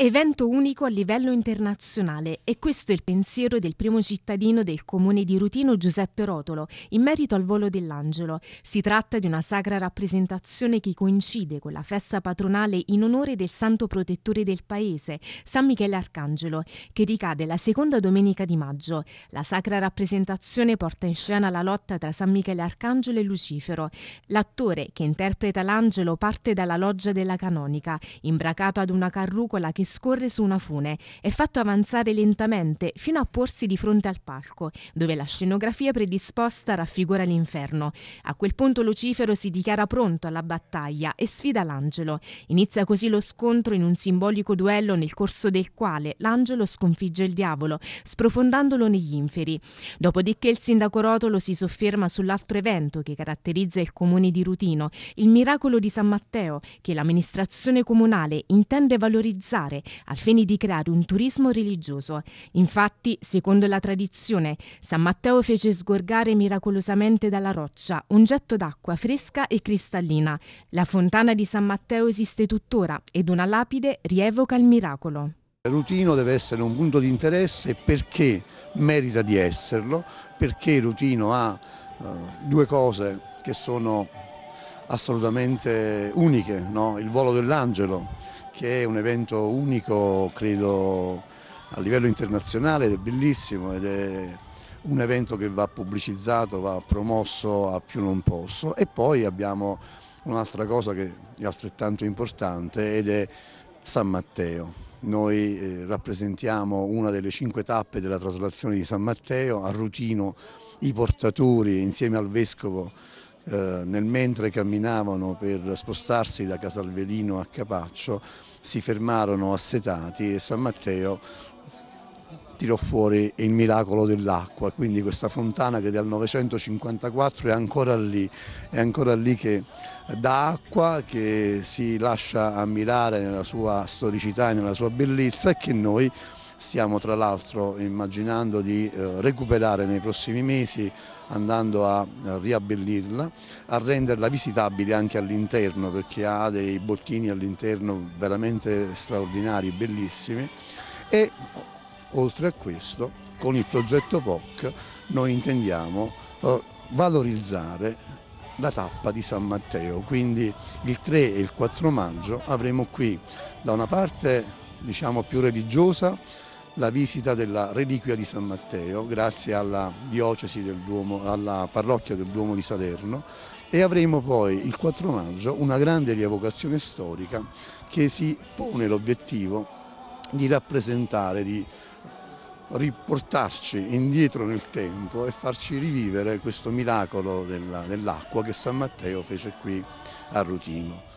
Evento unico a livello internazionale e questo è il pensiero del primo cittadino del comune di Rutino Giuseppe Rotolo in merito al volo dell'angelo. Si tratta di una sacra rappresentazione che coincide con la festa patronale in onore del santo protettore del paese, San Michele Arcangelo, che ricade la seconda domenica di maggio. La sacra rappresentazione porta in scena la lotta tra San Michele Arcangelo e Lucifero. L'attore che interpreta l'angelo parte dalla loggia della canonica, imbracato ad una carrucola che scorre su una fune, è fatto avanzare lentamente fino a porsi di fronte al palco, dove la scenografia predisposta raffigura l'inferno. A quel punto Lucifero si dichiara pronto alla battaglia e sfida l'angelo. Inizia così lo scontro in un simbolico duello nel corso del quale l'angelo sconfigge il diavolo, sprofondandolo negli inferi. Dopodiché il sindaco Rotolo si sofferma sull'altro evento che caratterizza il comune di Rutino, il miracolo di San Matteo, che l'amministrazione comunale intende valorizzare popolare al fine di creare un turismo religioso. Infatti, secondo la tradizione, San Matteo fece sgorgare miracolosamente dalla roccia un getto d'acqua fresca e cristallina. La fontana di San Matteo esiste tuttora ed una lapide rievoca il miracolo. Rutino deve essere un punto di interesse perché merita di esserlo, perché Rutino ha eh, due cose che sono assolutamente uniche, no? il volo dell'angelo che è un evento unico, credo, a livello internazionale ed è bellissimo ed è un evento che va pubblicizzato, va promosso a più non posso e poi abbiamo un'altra cosa che è altrettanto importante ed è San Matteo. Noi eh, rappresentiamo una delle cinque tappe della traslazione di San Matteo, a Rutino i portatori insieme al Vescovo eh, nel mentre camminavano per spostarsi da Casalvelino a Capaccio si fermarono assetati e San Matteo tirò fuori il miracolo dell'acqua, quindi questa fontana che dal 954 è ancora lì, è ancora lì che dà acqua, che si lascia ammirare nella sua storicità e nella sua bellezza e che noi Stiamo tra l'altro immaginando di eh, recuperare nei prossimi mesi andando a riabbellirla, a renderla visitabile anche all'interno perché ha dei bottini all'interno veramente straordinari, bellissimi e oltre a questo con il progetto POC noi intendiamo eh, valorizzare la tappa di San Matteo, quindi il 3 e il 4 maggio avremo qui da una parte diciamo più religiosa la visita della reliquia di San Matteo grazie alla diocesi del Duomo, alla parrocchia del Duomo di Salerno e avremo poi il 4 maggio una grande rievocazione storica che si pone l'obiettivo di rappresentare, di riportarci indietro nel tempo e farci rivivere questo miracolo dell'acqua dell che San Matteo fece qui a Rutino.